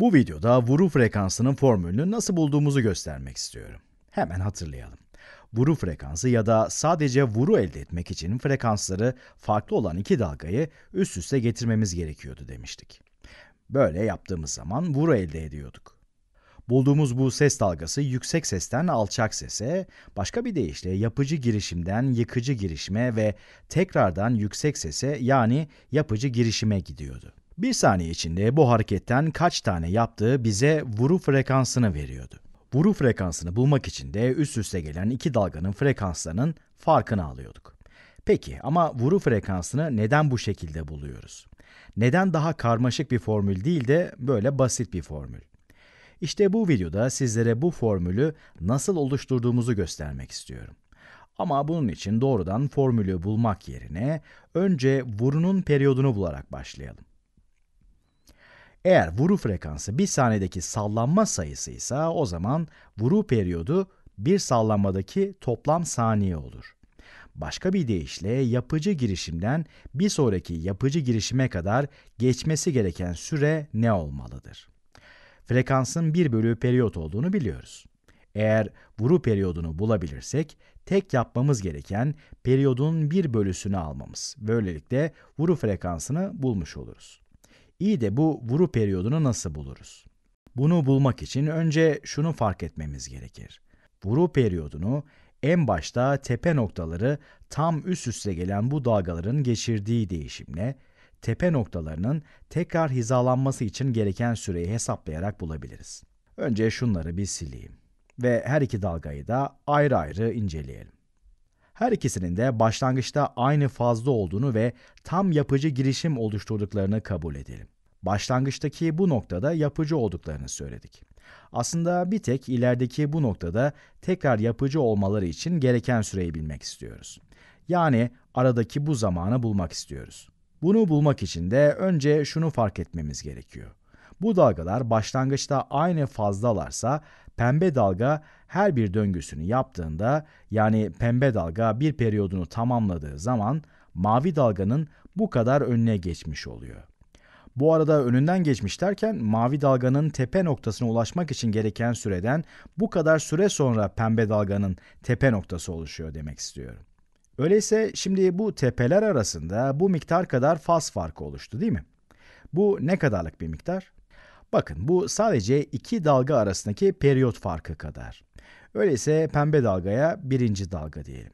Bu videoda vuru frekansının formülünü nasıl bulduğumuzu göstermek istiyorum. Hemen hatırlayalım. Vuru frekansı ya da sadece vuru elde etmek için frekansları farklı olan iki dalgayı üst üste getirmemiz gerekiyordu demiştik. Böyle yaptığımız zaman vuru elde ediyorduk. Bulduğumuz bu ses dalgası yüksek sesten alçak sese, başka bir deyişle yapıcı girişimden yıkıcı girişime ve tekrardan yüksek sese yani yapıcı girişime gidiyordu. Bir saniye içinde bu hareketten kaç tane yaptığı bize vuru frekansını veriyordu. Vuru frekansını bulmak için de üst üste gelen iki dalganın frekanslarının farkını alıyorduk. Peki ama vuru frekansını neden bu şekilde buluyoruz? Neden daha karmaşık bir formül değil de böyle basit bir formül? İşte bu videoda sizlere bu formülü nasıl oluşturduğumuzu göstermek istiyorum. Ama bunun için doğrudan formülü bulmak yerine önce vurunun periyodunu bularak başlayalım. Eğer vuru frekansı bir saniyedeki sallanma sayısı ise o zaman vuru periyodu bir sallanmadaki toplam saniye olur. Başka bir deyişle yapıcı girişimden bir sonraki yapıcı girişime kadar geçmesi gereken süre ne olmalıdır? Frekansın 1 bölü periyot olduğunu biliyoruz. Eğer vuru periyodunu bulabilirsek tek yapmamız gereken periyodun 1 bölüsünü almamız. Böylelikle vuru frekansını bulmuş oluruz. İyi de bu vuru periyodunu nasıl buluruz? Bunu bulmak için önce şunu fark etmemiz gerekir. Vuru periyodunu en başta tepe noktaları tam üst üste gelen bu dalgaların geçirdiği değişimle tepe noktalarının tekrar hizalanması için gereken süreyi hesaplayarak bulabiliriz. Önce şunları bir sileyim ve her iki dalgayı da ayrı ayrı inceleyelim. Her ikisinin de başlangıçta aynı fazla olduğunu ve tam yapıcı girişim oluşturduklarını kabul edelim. Başlangıçtaki bu noktada yapıcı olduklarını söyledik. Aslında bir tek ilerideki bu noktada tekrar yapıcı olmaları için gereken süreyi bilmek istiyoruz. Yani aradaki bu zamanı bulmak istiyoruz. Bunu bulmak için de önce şunu fark etmemiz gerekiyor. Bu dalgalar başlangıçta aynı fazlalarsa Pembe dalga her bir döngüsünü yaptığında yani pembe dalga bir periyodunu tamamladığı zaman mavi dalganın bu kadar önüne geçmiş oluyor. Bu arada önünden geçmiş derken mavi dalganın tepe noktasına ulaşmak için gereken süreden bu kadar süre sonra pembe dalganın tepe noktası oluşuyor demek istiyorum. Öyleyse şimdi bu tepeler arasında bu miktar kadar faz farkı oluştu değil mi? Bu ne kadarlık bir miktar? Bakın bu sadece iki dalga arasındaki periyot farkı kadar. Öyleyse pembe dalgaya birinci dalga diyelim.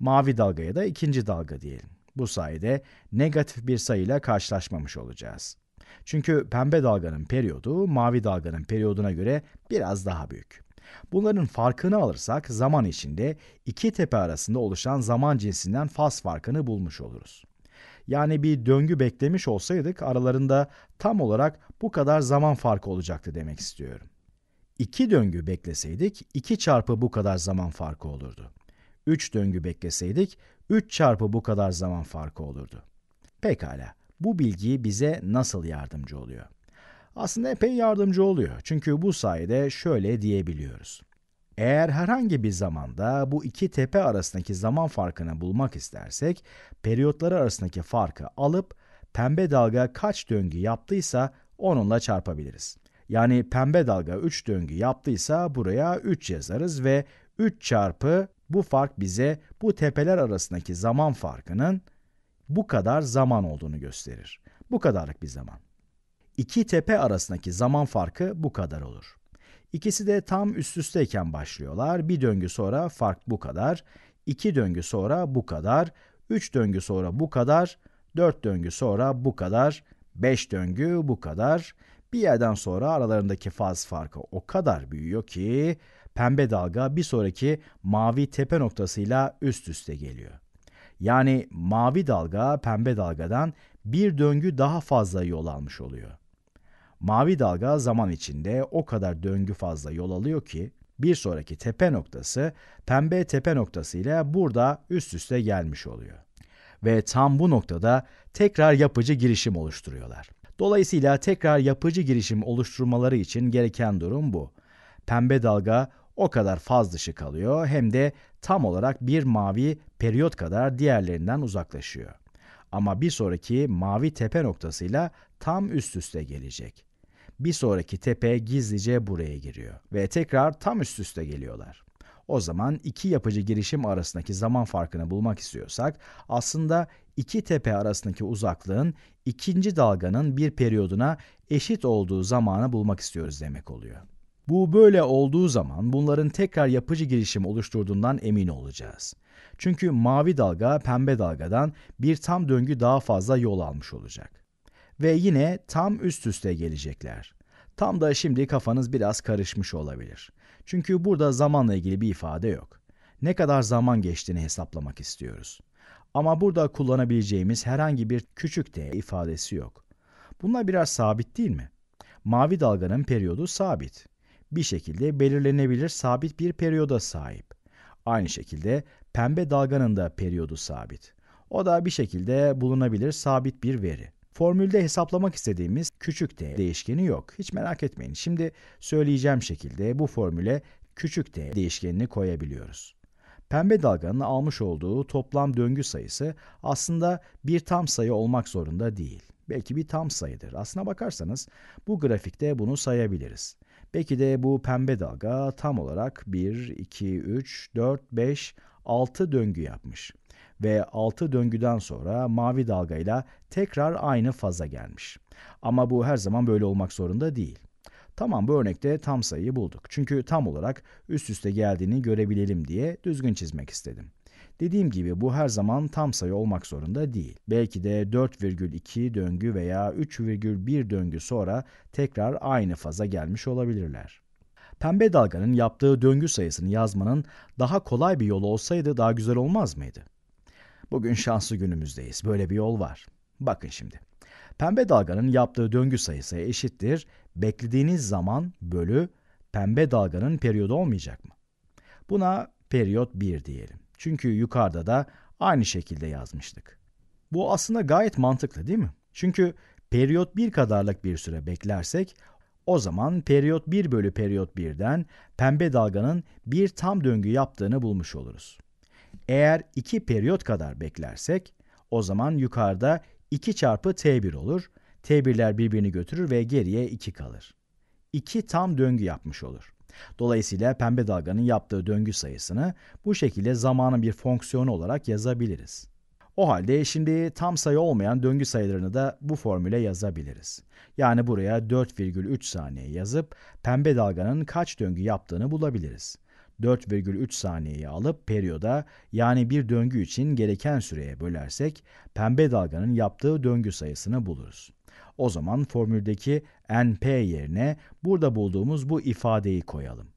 Mavi dalgaya da ikinci dalga diyelim. Bu sayede negatif bir sayıyla karşılaşmamış olacağız. Çünkü pembe dalganın periyodu mavi dalganın periyoduna göre biraz daha büyük. Bunların farkını alırsak zaman içinde iki tepe arasında oluşan zaman cinsinden faz farkını bulmuş oluruz. Yani bir döngü beklemiş olsaydık aralarında tam olarak bu kadar zaman farkı olacaktı demek istiyorum. İki döngü bekleseydik 2 çarpı bu kadar zaman farkı olurdu. 3 döngü bekleseydik 3 çarpı bu kadar zaman farkı olurdu. Pekala, bu bilgi bize nasıl yardımcı oluyor? Aslında epey yardımcı oluyor çünkü bu sayede şöyle diyebiliyoruz. Eğer herhangi bir zamanda bu iki tepe arasındaki zaman farkını bulmak istersek, periyotları arasındaki farkı alıp pembe dalga kaç döngü yaptıysa onunla çarpabiliriz. Yani pembe dalga 3 döngü yaptıysa buraya 3 yazarız ve 3 çarpı bu fark bize bu tepeler arasındaki zaman farkının bu kadar zaman olduğunu gösterir. Bu kadarlık bir zaman. İki tepe arasındaki zaman farkı bu kadar olur. İkisi de tam üst üsteyken başlıyorlar. Bir döngü sonra fark bu kadar. iki döngü sonra bu kadar. Üç döngü sonra bu kadar. Dört döngü sonra bu kadar. Beş döngü bu kadar. Bir yerden sonra aralarındaki faz farkı o kadar büyüyor ki pembe dalga bir sonraki mavi tepe noktasıyla üst üste geliyor. Yani mavi dalga pembe dalgadan bir döngü daha fazla yol almış oluyor. Mavi dalga zaman içinde o kadar döngü fazla yol alıyor ki bir sonraki tepe noktası pembe tepe noktası ile burada üst üste gelmiş oluyor. Ve tam bu noktada tekrar yapıcı girişim oluşturuyorlar. Dolayısıyla tekrar yapıcı girişim oluşturmaları için gereken durum bu. Pembe dalga o kadar faz dışı kalıyor hem de tam olarak bir mavi periyot kadar diğerlerinden uzaklaşıyor. Ama bir sonraki mavi tepe noktasıyla tam üst üste gelecek. Bir sonraki tepe gizlice buraya giriyor ve tekrar tam üst üste geliyorlar. O zaman iki yapıcı girişim arasındaki zaman farkını bulmak istiyorsak aslında iki tepe arasındaki uzaklığın ikinci dalganın bir periyoduna eşit olduğu zamanı bulmak istiyoruz demek oluyor. Bu böyle olduğu zaman bunların tekrar yapıcı girişim oluşturduğundan emin olacağız. Çünkü mavi dalga pembe dalgadan bir tam döngü daha fazla yol almış olacak. Ve yine tam üst üste gelecekler. Tam da şimdi kafanız biraz karışmış olabilir. Çünkü burada zamanla ilgili bir ifade yok. Ne kadar zaman geçtiğini hesaplamak istiyoruz. Ama burada kullanabileceğimiz herhangi bir küçük de ifadesi yok. Bunlar biraz sabit değil mi? Mavi dalganın periyodu sabit bir şekilde belirlenebilir sabit bir periyoda sahip. Aynı şekilde pembe dalganın da periyodu sabit. O da bir şekilde bulunabilir sabit bir veri. Formülde hesaplamak istediğimiz küçük t değişkeni yok. Hiç merak etmeyin. Şimdi söyleyeceğim şekilde bu formüle küçük t değişkenini koyabiliyoruz. Pembe dalganın almış olduğu toplam döngü sayısı aslında bir tam sayı olmak zorunda değil. Belki bir tam sayıdır. Aslına bakarsanız bu grafikte bunu sayabiliriz. Peki de bu pembe dalga tam olarak 1, 2, 3, 4, 5, 6 döngü yapmış. Ve 6 döngüden sonra mavi dalgayla tekrar aynı faza gelmiş. Ama bu her zaman böyle olmak zorunda değil. Tamam bu örnekte tam sayıyı bulduk. Çünkü tam olarak üst üste geldiğini görebilelim diye düzgün çizmek istedim. Dediğim gibi bu her zaman tam sayı olmak zorunda değil. Belki de 4,2 döngü veya 3,1 döngü sonra tekrar aynı faza gelmiş olabilirler. Pembe dalganın yaptığı döngü sayısını yazmanın daha kolay bir yolu olsaydı daha güzel olmaz mıydı? Bugün şanslı günümüzdeyiz. Böyle bir yol var. Bakın şimdi. Pembe dalganın yaptığı döngü sayısı eşittir beklediğiniz zaman bölü pembe dalganın periyodu olmayacak mı? Buna periyot 1 diyelim. Çünkü yukarıda da aynı şekilde yazmıştık. Bu aslında gayet mantıklı değil mi? Çünkü periyot 1 kadarlık bir süre beklersek o zaman periyot 1 bölü periyot 1'den pembe dalganın bir tam döngü yaptığını bulmuş oluruz. Eğer 2 periyot kadar beklersek o zaman yukarıda 2 çarpı t1 olur. T1'ler birbirini götürür ve geriye 2 kalır. 2 tam döngü yapmış olur. Dolayısıyla pembe dalganın yaptığı döngü sayısını bu şekilde zamanın bir fonksiyonu olarak yazabiliriz. O halde şimdi tam sayı olmayan döngü sayılarını da bu formüle yazabiliriz. Yani buraya 4,3 saniye yazıp pembe dalganın kaç döngü yaptığını bulabiliriz. 4,3 saniyeyi alıp periyoda yani bir döngü için gereken süreye bölersek pembe dalganın yaptığı döngü sayısını buluruz. O zaman formüldeki NP yerine burada bulduğumuz bu ifadeyi koyalım.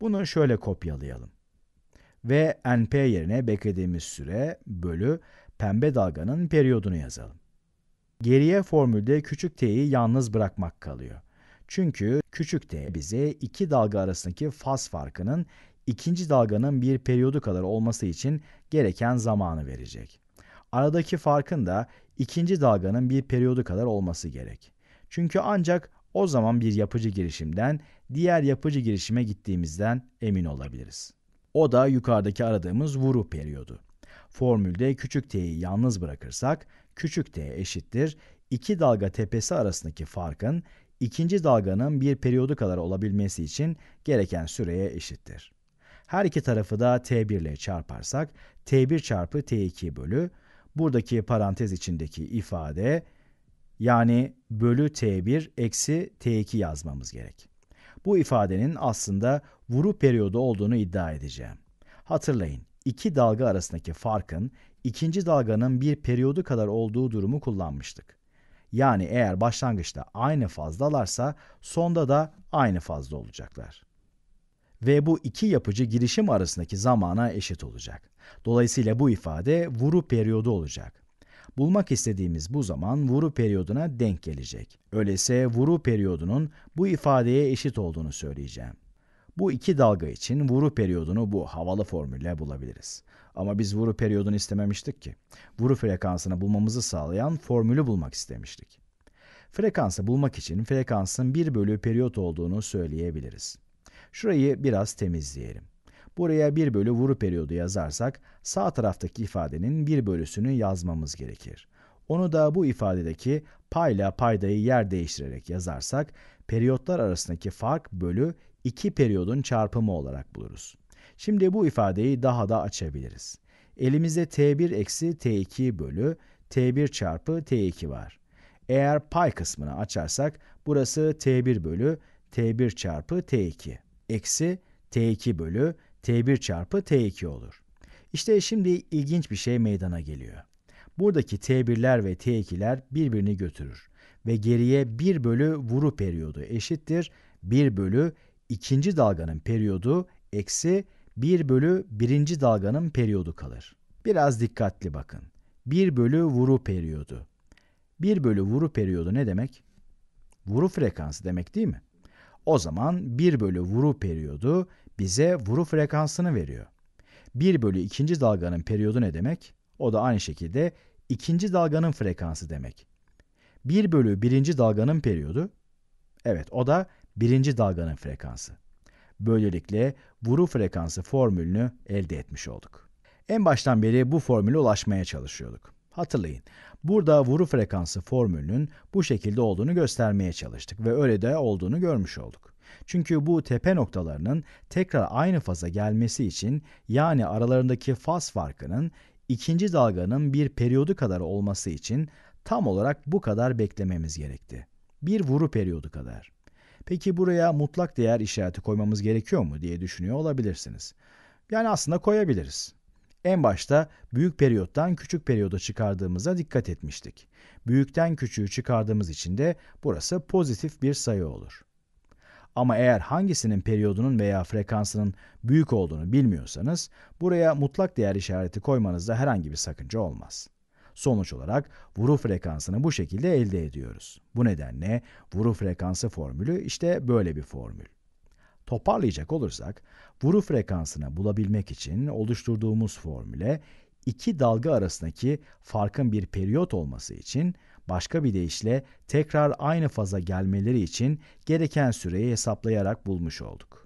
Bunu şöyle kopyalayalım. Ve NP yerine beklediğimiz süre bölü pembe dalganın periyodunu yazalım. Geriye formülde küçük t'yi yalnız bırakmak kalıyor. Çünkü küçük t bize iki dalga arasındaki faz farkının ikinci dalganın bir periyodu kadar olması için gereken zamanı verecek. Aradaki farkın da ikinci dalganın bir periyodu kadar olması gerek. Çünkü ancak o zaman bir yapıcı girişimden diğer yapıcı girişime gittiğimizden emin olabiliriz. O da yukarıdaki aradığımız vuru periyodu. Formülde küçük t'yi yalnız bırakırsak küçük t eşittir iki dalga tepesi arasındaki farkın ikinci dalganın bir periyodu kadar olabilmesi için gereken süreye eşittir. Her iki tarafı da t1 ile çarparsak t1 çarpı t2 bölü Buradaki parantez içindeki ifade yani bölü t1 eksi t2 yazmamız gerek. Bu ifadenin aslında vuru periyodu olduğunu iddia edeceğim. Hatırlayın, iki dalga arasındaki farkın ikinci dalganın bir periyodu kadar olduğu durumu kullanmıştık. Yani eğer başlangıçta aynı fazdalarsa sonda da aynı fazda olacaklar ve bu iki yapıcı girişim arasındaki zamana eşit olacak. Dolayısıyla bu ifade vuru periyodu olacak. Bulmak istediğimiz bu zaman vuru periyoduna denk gelecek. Öyleyse vuru periyodunun bu ifadeye eşit olduğunu söyleyeceğim. Bu iki dalga için vuru periyodunu bu havalı formülle bulabiliriz. Ama biz vuru periyodunu istememiştik ki. Vuru frekansını bulmamızı sağlayan formülü bulmak istemiştik. Frekansı bulmak için frekansın 1 bölü periyot olduğunu söyleyebiliriz. Şurayı biraz temizleyelim. Buraya 1 bölü vuru periyodu yazarsak sağ taraftaki ifadenin 1 bölüsünü yazmamız gerekir. Onu da bu ifadedeki payla paydayı yer değiştirerek yazarsak periyotlar arasındaki fark bölü iki periyodun çarpımı olarak buluruz. Şimdi bu ifadeyi daha da açabiliriz. Elimizde t1 eksi t2 bölü t1 çarpı t2 var. Eğer pay kısmını açarsak burası t1 bölü t1 çarpı t2 eksi t2 bölü t1 çarpı t2 olur. İşte şimdi ilginç bir şey meydana geliyor. Buradaki t1'ler ve t2'ler birbirini götürür ve geriye 1 bölü vuru periyodu eşittir 1 bölü ikinci dalganın periyodu eksi 1 bölü birinci dalganın periyodu kalır. Biraz dikkatli bakın. 1 bölü vuru periyodu. 1 bölü vuru periyodu ne demek? Vuru frekansı demek değil mi? O zaman 1 bölü vuru periyodu bize vuru frekansını veriyor. 1 bölü ikinci dalganın periyodu ne demek? O da aynı şekilde ikinci dalganın frekansı demek. 1 bölü birinci dalganın periyodu, evet o da birinci dalganın frekansı. Böylelikle vuru frekansı formülünü elde etmiş olduk. En baştan beri bu formüle ulaşmaya çalışıyorduk. Hatırlayın. Burada vuru frekansı formülünün bu şekilde olduğunu göstermeye çalıştık ve öyle de olduğunu görmüş olduk. Çünkü bu tepe noktalarının tekrar aynı faza gelmesi için yani aralarındaki faz farkının ikinci dalganın bir periyodu kadar olması için tam olarak bu kadar beklememiz gerekti. Bir vuru periyodu kadar. Peki buraya mutlak değer işareti koymamız gerekiyor mu diye düşünüyor olabilirsiniz. Yani aslında koyabiliriz. En başta büyük periyottan küçük periyoda çıkardığımıza dikkat etmiştik. Büyükten küçüğü çıkardığımız için de burası pozitif bir sayı olur. Ama eğer hangisinin periyodunun veya frekansının büyük olduğunu bilmiyorsanız buraya mutlak değer işareti koymanızda herhangi bir sakınca olmaz. Sonuç olarak vuru frekansını bu şekilde elde ediyoruz. Bu nedenle vuru frekansı formülü işte böyle bir formül. Toparlayacak olursak, vuru frekansını bulabilmek için oluşturduğumuz formüle iki dalga arasındaki farkın bir periyot olması için başka bir deyişle tekrar aynı faza gelmeleri için gereken süreyi hesaplayarak bulmuş olduk.